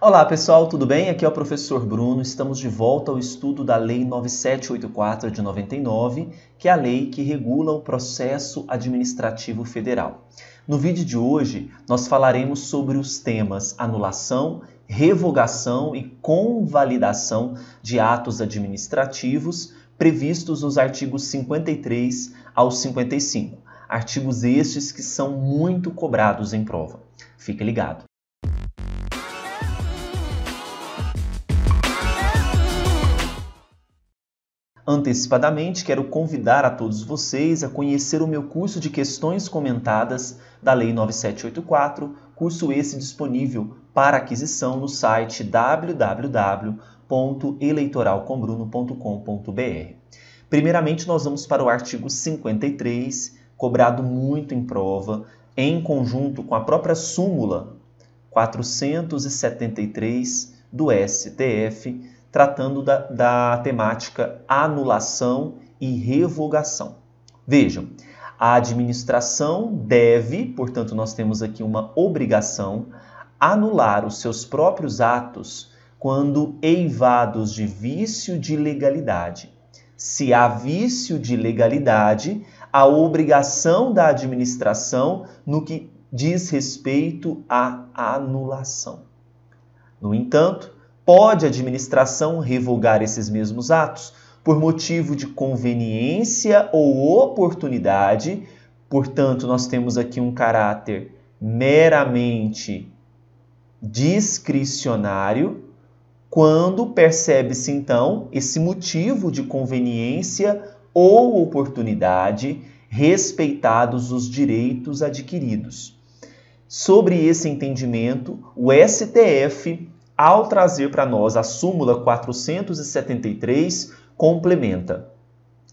Olá pessoal, tudo bem? Aqui é o professor Bruno. Estamos de volta ao estudo da Lei 9784 de 99, que é a lei que regula o processo administrativo federal. No vídeo de hoje, nós falaremos sobre os temas anulação, revogação e convalidação de atos administrativos previstos nos artigos 53 ao 55. Artigos estes que são muito cobrados em prova. Fique ligado. Antecipadamente, quero convidar a todos vocês a conhecer o meu curso de questões comentadas da Lei 9784, curso esse disponível para aquisição no site www.eleitoralcombruno.com.br. Primeiramente, nós vamos para o artigo 53, cobrado muito em prova, em conjunto com a própria súmula 473 do STF tratando da, da temática anulação e revogação. Vejam, a administração deve, portanto, nós temos aqui uma obrigação, anular os seus próprios atos quando eivados de vício de legalidade. Se há vício de legalidade, a obrigação da administração no que diz respeito à anulação. No entanto, pode a administração revogar esses mesmos atos por motivo de conveniência ou oportunidade. Portanto, nós temos aqui um caráter meramente discricionário, quando percebe-se então esse motivo de conveniência ou oportunidade, respeitados os direitos adquiridos. Sobre esse entendimento, o STF ao trazer para nós a súmula 473, complementa.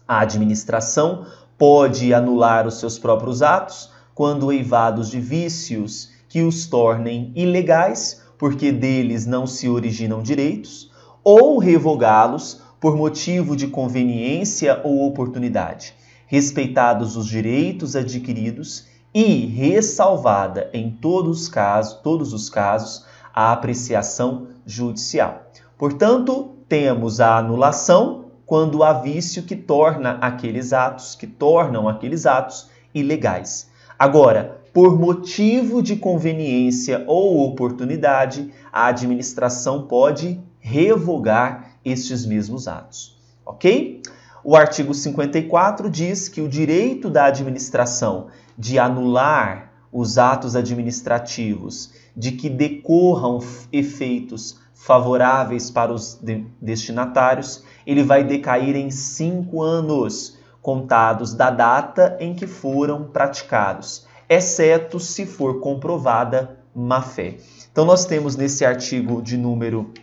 A administração pode anular os seus próprios atos quando eivados de vícios que os tornem ilegais, porque deles não se originam direitos, ou revogá-los por motivo de conveniência ou oportunidade, respeitados os direitos adquiridos e ressalvada em todos os casos, todos os casos a apreciação judicial. Portanto, temos a anulação quando há vício que torna aqueles atos, que tornam aqueles atos ilegais. Agora, por motivo de conveniência ou oportunidade, a administração pode revogar estes mesmos atos, ok? O artigo 54 diz que o direito da administração de anular os atos administrativos, de que decorram efeitos favoráveis para os de destinatários, ele vai decair em cinco anos, contados da data em que foram praticados, exceto se for comprovada má-fé. Então, nós temos nesse artigo de número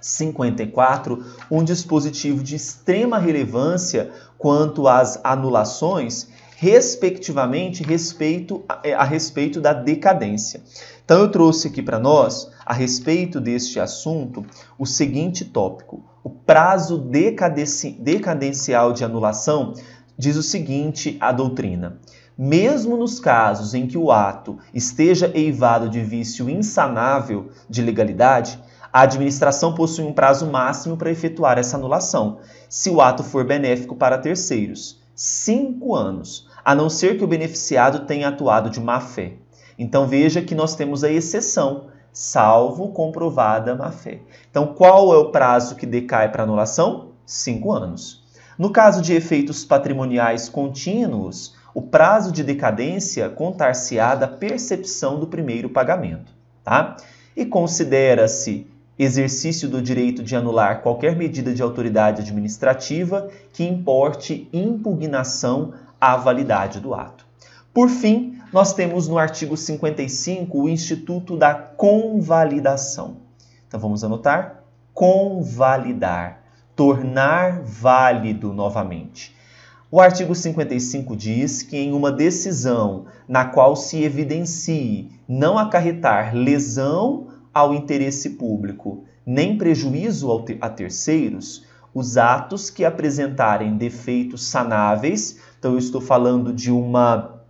54, um dispositivo de extrema relevância quanto às anulações respectivamente, respeito a, é, a respeito da decadência. Então, eu trouxe aqui para nós, a respeito deste assunto, o seguinte tópico: o prazo decadencial de anulação diz o seguinte a doutrina. Mesmo nos casos em que o ato esteja eivado de vício insanável de legalidade, a administração possui um prazo máximo para efetuar essa anulação, se o ato for benéfico para terceiros cinco anos, a não ser que o beneficiado tenha atuado de má fé. Então veja que nós temos a exceção, salvo comprovada má fé. Então qual é o prazo que decai para anulação? Cinco anos. No caso de efeitos patrimoniais contínuos, o prazo de decadência contar-se-á da percepção do primeiro pagamento, tá? E considera-se exercício do direito de anular qualquer medida de autoridade administrativa que importe impugnação à validade do ato. Por fim, nós temos no artigo 55 o Instituto da Convalidação. Então vamos anotar: convalidar, tornar válido novamente. O artigo 55 diz que em uma decisão na qual se evidencie não acarretar lesão ao interesse público, nem prejuízo a terceiros, os atos que apresentarem defeitos sanáveis, então eu estou falando de uma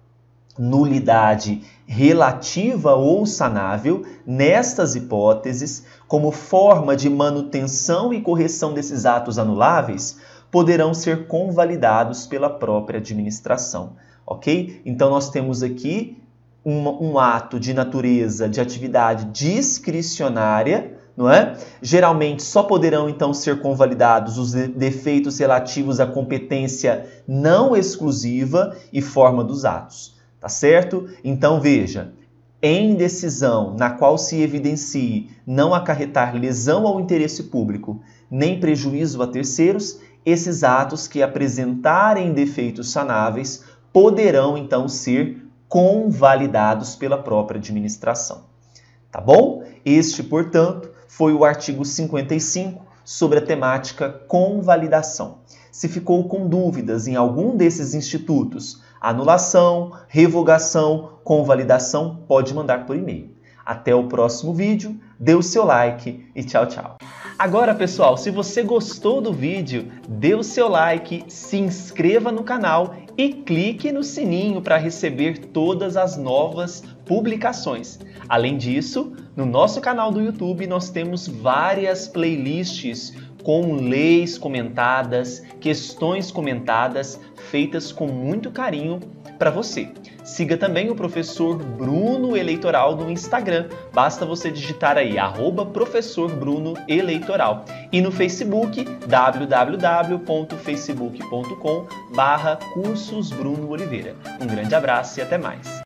nulidade relativa ou sanável, nestas hipóteses, como forma de manutenção e correção desses atos anuláveis, poderão ser convalidados pela própria administração, ok? Então nós temos aqui um, um ato de natureza de atividade discricionária, não é? Geralmente só poderão então ser convalidados os defeitos relativos à competência não exclusiva e forma dos atos, tá certo? Então veja, em decisão na qual se evidencie não acarretar lesão ao interesse público, nem prejuízo a terceiros, esses atos que apresentarem defeitos sanáveis poderão então ser convalidados pela própria administração. Tá bom? Este, portanto, foi o artigo 55 sobre a temática convalidação. Se ficou com dúvidas em algum desses institutos, anulação, revogação, convalidação, pode mandar por e-mail. Até o próximo vídeo, dê o seu like e tchau, tchau. Agora, pessoal, se você gostou do vídeo, dê o seu like, se inscreva no canal e clique no sininho para receber todas as novas publicações. Além disso, no nosso canal do YouTube nós temos várias playlists com leis comentadas, questões comentadas, feitas com muito carinho para você. Siga também o professor Bruno Eleitoral no Instagram. Basta você digitar aí arroba professor Bruno Eleitoral. E no Facebook, www.facebook.com barra cursos Bruno Oliveira. Um grande abraço e até mais.